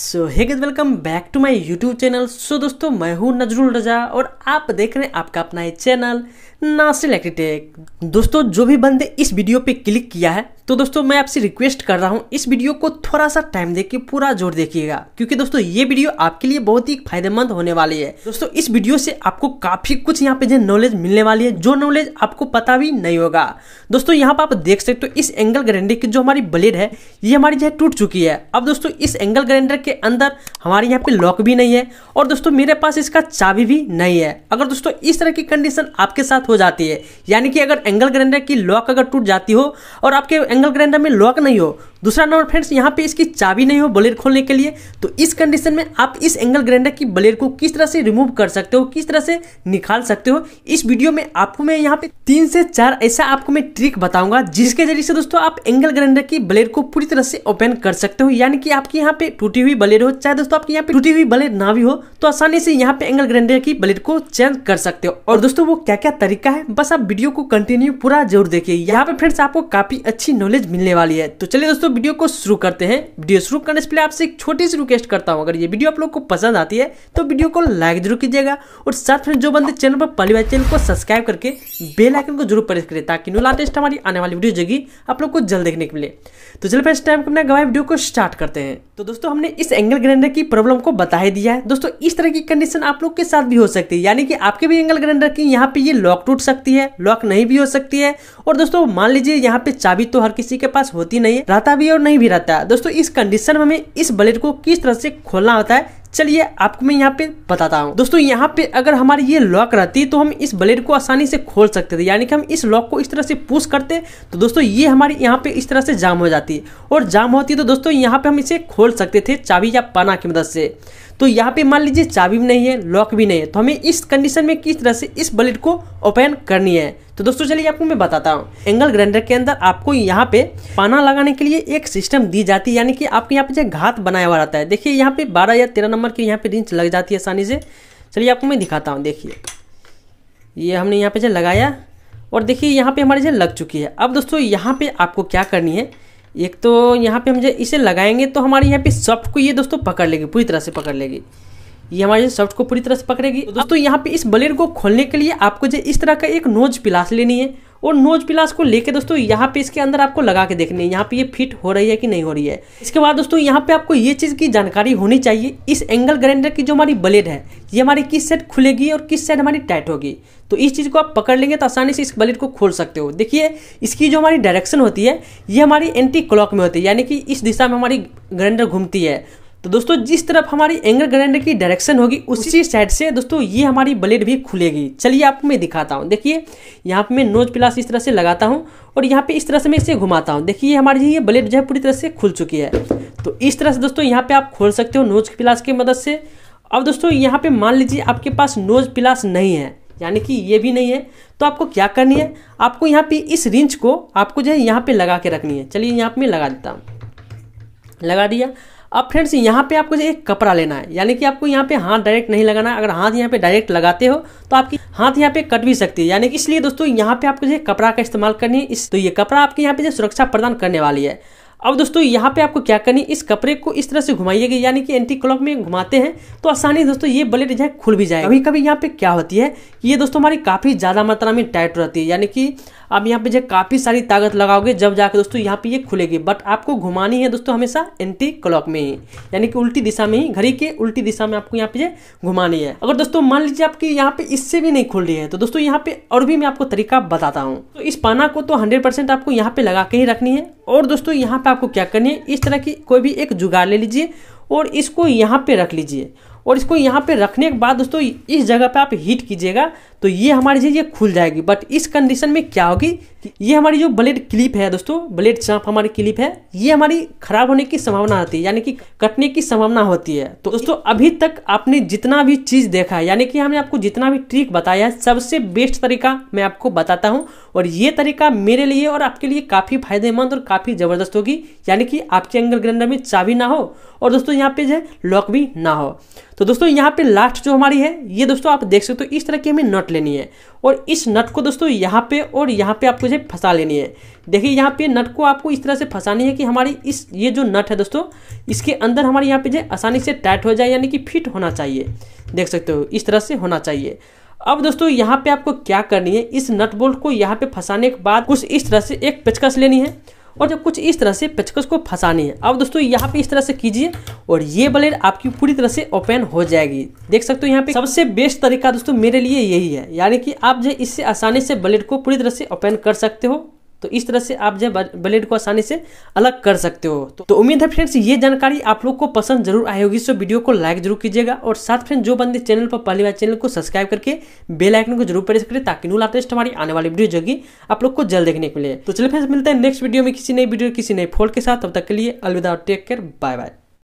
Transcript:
so hey welcome back to my YouTube channel so दोस्तों मैं हूँ नजरुल रजा और आप देख रहे हैं आपका अपना ये चैनल नासिल एक्टिटेक दोस्तों जो भी बंदे इस वीडियो पे क्लिक किया है तो दोस्तों मैं आपसे रिक्वेस्ट कर रहा हूँ इस वीडियो को थोड़ा सा टाइम दे के पूरा जोर देखिएगा क्योंकि दोस्तों ये वीडियो आपके लिए बहुत ही फायदेमंद होने वाली है दोस्तों इस वीडियो से आपको काफी कुछ यहाँ पे जो नॉलेज मिलने वाली है जो नॉलेज आपको पता भी नहीं होगा दोस्तों यहाँ पर आप देख सकते हो इस एंगल ग्राइंडर की जो हमारी ब्लेड है ये हमारी जो टूट चुकी है अब दोस्तों इस एंगल ग्राइंडर के अंदर हमारे यहाँ पे लॉक भी नहीं है और दोस्तों मेरे पास इसका चाबी भी नहीं है अगर दोस्तों इस तरह की कंडीशन आपके साथ हो जाती है यानी कि अगर एंगल ग्राइंडर की लॉक अगर टूट जाती हो और आपके एंगल ग्राइंडर में लॉक नहीं हो दूसरा नंबर फ्रेंड्स यहाँ पे इसकी चाबी नहीं हो ब्लेड खोलने के लिए तो इस कंडीशन में आप इस एंगल ग्राइंडर की ब्लेड को किस तरह से रिमूव कर सकते हो किस तरह से निकाल सकते हो इस वीडियो में आपको मैं यहाँ पे तीन से चार ऐसा आपको मैं ट्रिक बताऊंगा जिसके जरिए से दोस्तों आप एंगल ग्राइंडर की ब्लेड को पूरी तरह से ओपन कर सकते हो यानी कि आपकी यहाँ पे टूटी हुई ब्लेड हो चाहे दोस्तों आपकी यहाँ पे टूटी हुई ब्लेड ना भी हो तो आसानी से यहाँ पे एंगल ग्राइंडर की ब्लेड को चेंज कर सकते हो और दोस्तों वो क्या क्या तरीका है बस आप वीडियो को कंटिन्यू पूरा जरूर देखिए यहाँ पे फ्रेंड्स आपको काफी अच्छी नॉलेज मिलने वाली है तो चलिए दोस्तों वीडियो को शुरू करते हैं वीडियो शुरू करने से पहले आपसे एक छोटी सी रिक्वेस्ट करता हूँ अगर ये वीडियो आप लोग को पसंद आती है तो वीडियो को लाइक जरूर कीजिएगा और साथ में जो बंदे चैनल पर पहली बार चैनल को सब्सक्राइब करके बेल आइकन को जरूर प्रेस करें ताकि नो लाटेस्ट हमारी आने वाली वीडियो जगह आप लोग को जल्द देखने तो के लिए तो चलिए फर्स्ट टाइम अपने गवाई वीडियो को स्टार्ट करते हैं तो दोस्तों हमने इस एंगल ग्राइंडर की प्रॉब्लम को बता ही दिया है दोस्तों इस तरह की कंडीशन आप लोग के साथ भी हो सकती है यानी कि आपके भी एंगल ग्राइंडर की यहाँ पे ये लॉक टूट सकती है लॉक नहीं भी हो सकती है और दोस्तों मान लीजिए यहाँ पे चाबी तो हर और किसी के पास होती नहीं है रहता भी और नहीं भी रहता है दोस्तों इस कंडीशन में हमें इस बलेट को किस तरह से खोलना होता है चलिए आपको मैं यहाँ पे बताता हूँ दोस्तों यहाँ पे अगर हमारी ये लॉक रहती तो हम इस ब्लेड को आसानी से खोल सकते थे यानी कि हम इस लॉक को इस तरह से पुश करते तो दोस्तों ये हमारी यहाँ पे इस तरह से जाम हो जाती और जाम होती तो दोस्तों यहाँ पे हम इसे खोल सकते थे चाबी या पाना की मदद से तो यहाँ पे मान लीजिए चाबी भी नहीं है लॉक भी नहीं है तो हमें इस कंडीशन में किस तरह से इस ब्लेड को ओपन करनी है तो दोस्तों चलिए आपको मैं बताता हूँ एंगल ग्राइंडर के अंदर आपको यहाँ पे पाना लगाने के लिए एक सिस्टम दी जाती है यानी कि आपके यहाँ पे जो घात बनाया हुआ रहता है देखिए यहाँ पे बारह या तेरह नंबर की यहाँ पे रिंच लग जाती है आसानी से चलिए आपको मैं दिखाता हूँ देखिए ये हमने यहाँ पे जो लगाया और देखिए यहाँ पे हमारी जो लग चुकी है अब दोस्तों यहाँ पे आपको क्या करनी है एक तो यहाँ पे हम जो इसे लगाएंगे तो हमारे यहाँ पे सॉफ्ट को ये दोस्तों पकड़ लेगी पूरी तरह से पकड़ लेगी ये हमारे सॉफ्ट को पूरी तरह से पकड़ेगी तो दोस्तों यहाँ पे इस ब्लेड को खोलने के लिए आपको जो इस तरह का एक नोज पिलास लेनी है और नोज पिलास को लेके दोस्तों यहाँ पे इसके अंदर आपको लगा के देखनी है यहाँ पे ये फिट हो रही है कि नहीं हो रही है इसके बाद दोस्तों यहाँ पे आपको ये चीज़ की जानकारी होनी चाहिए इस एंगल ग्राइंडर की जो हमारी ब्लेड है ये हमारी किस साइड खुलेगी और किस साइड हमारी टाइट होगी तो इस चीज़ को आप पकड़ लेंगे तो आसानी से इस ब्लेड को खोल सकते हो देखिए इसकी जो हमारी डायरेक्शन होती है ये हमारी एंटी क्लॉक में होती है यानी कि इस दिशा में हमारी ग्राइंडर घूमती है तो दोस्तों जिस तरफ हमारी एंगल ग्राइंडर की डायरेक्शन होगी उसी साइड से दोस्तों ये हमारी ब्लेड भी खुलेगी चलिए आपको मैं दिखाता हूँ देखिए यहाँ पे मैं नोज प्लास इस तरह से लगाता हूँ और यहाँ पे इस तरह से मैं इसे घुमाता हूँ देखिए हमारी ये ब्लेड जो है पूरी तरह से खुल चुकी है तो इस तरह से दोस्तों यहाँ पे आप खोल सकते हो नोज प्लास की मदद से अब दोस्तों यहाँ पे मान लीजिए आपके पास नोज प्लास नहीं है यानी कि ये भी नहीं है तो आपको क्या करनी है आपको यहाँ पे इस रिंच को आपको जो है यहाँ पे लगा के रखनी है चलिए यहाँ पे मैं लगा देता हूँ लगा दिया अब फ्रेंड्स यहाँ पे आपको एक कपड़ा लेना है यानी कि आपको यहाँ पे हाथ डायरेक्ट नहीं लगाना है अगर हाथ यहाँ पे डायरेक्ट लगाते हो तो आपकी हाथ यहाँ पे कट भी सकती है यानी कि इसलिए दोस्तों यहाँ पे आपको जो कपड़ा का इस्तेमाल करनी है इस तो ये कपड़ा आपके यहाँ पे सुरक्षा प्रदान करने वाली है अब दोस्तों यहाँ पे आपको क्या करनी इस कपड़े को इस तरह से घुमाइएगा यानी कि एंटी क्लॉक में घुमाते हैं तो आसानी दोस्तों ये ब्लेड जो है खुल भी जाए कभी कभी यहाँ पे क्या होती है ये दोस्तों हमारी काफ़ी ज़्यादा मात्रा में टाइट रहती है यानी कि आप यहाँ पे जो काफ़ी सारी ताकत लगाओगे जब जाके दोस्तों यहाँ पे ये खुलेगी बट आपको घुमानी है दोस्तों हमेशा एंटी क्लॉक में ही यानी कि उल्टी दिशा में ही घड़ी के उल्टी दिशा में आपको यहाँ पे घुमानी है अगर दोस्तों मान लीजिए आपकी यहाँ पे इससे भी नहीं खुल रही है तो दोस्तों यहाँ पे और भी मैं आपको तरीका बताता हूँ तो इस पाना को तो हंड्रेड आपको यहाँ पे लगा के ही रखनी है और दोस्तों यहाँ पे आपको क्या करनी है इस तरह की कोई भी एक जुगाड़ ले लीजिए और इसको यहाँ पे रख लीजिए और इसको यहाँ पे रखने के बाद दोस्तों इस जगह पे आप हीट कीजिएगा तो ये हमारी चीज़ ये खुल जाएगी बट इस कंडीशन में क्या होगी कि ये हमारी जो ब्लेड क्लिप है दोस्तों ब्लेड चाँप हमारी क्लिप है ये हमारी खराब होने की संभावना होती है यानी कि कटने की संभावना होती है तो दोस्तों अभी तक आपने जितना भी चीज़ देखा है यानी कि हमने आपको जितना भी ट्रिक बताया है सबसे बेस्ट तरीका मैं आपको बताता हूँ और ये तरीका मेरे लिए और आपके लिए काफ़ी फायदेमंद और काफ़ी ज़बरदस्त होगी यानी कि आपके एंगल ग्राइंडर में चाबी ना हो और दोस्तों यहाँ पे जो है लॉक भी ना हो तो दोस्तों यहाँ पे लास्ट जो हमारी है ये दोस्तों आप देख सकते हो इस तरह की हमें नट लेनी है और इस नट को दोस्तों यहाँ पे और यहाँ पे आपको इसे फंसा लेनी है देखिए यहाँ पे नट को आपको इस तरह से फंसानी है कि हमारी इस ये जो नट है दोस्तों इसके अंदर हमारे यहाँ पे जो आसानी से टाइट हो जाए यानी कि फिट होना चाहिए देख सकते हो इस तरह से होना चाहिए अब दोस्तों यहाँ पे आपको क्या करनी है इस नट बोल्ट को यहाँ पे फंसाने के बाद कुछ इस तरह से एक पेचकस लेनी है और जब कुछ इस तरह से पेचकस को फंसानी है अब दोस्तों यहाँ पे इस तरह से कीजिए और ये ब्लेड आपकी पूरी तरह से ओपन हो जाएगी देख सकते हो यहाँ पे सबसे बेस्ट तरीका दोस्तों मेरे लिए यही है यानी कि आप जो इससे आसानी से ब्लेड को पूरी तरह से ओपन कर सकते हो तो इस तरह से आप जो ब्लेड को आसानी से अलग कर सकते हो तो, तो उम्मीद है फ्रेंड्स ये जानकारी आप लोग को पसंद जरूर आई होगी सो वीडियो को लाइक जरूर कीजिएगा और साथ फ्रेंड जो बंदे चैनल पर पहली बार चैनल को सब्सक्राइब करके बेल आइकन को जरूर प्रेस करें ताकि न्यू लेटेस्ट हमारी आने वाली वीडियो जो आप लोग को जल्द देखने को मिले तो चलिए फ्रेंड्स मिलते हैं नेक्स्ट वीडियो में किसी नई वीडियो किसी नई फोल्ड के साथ तब तक के लिए अलविदा टेक केयर बाय बाय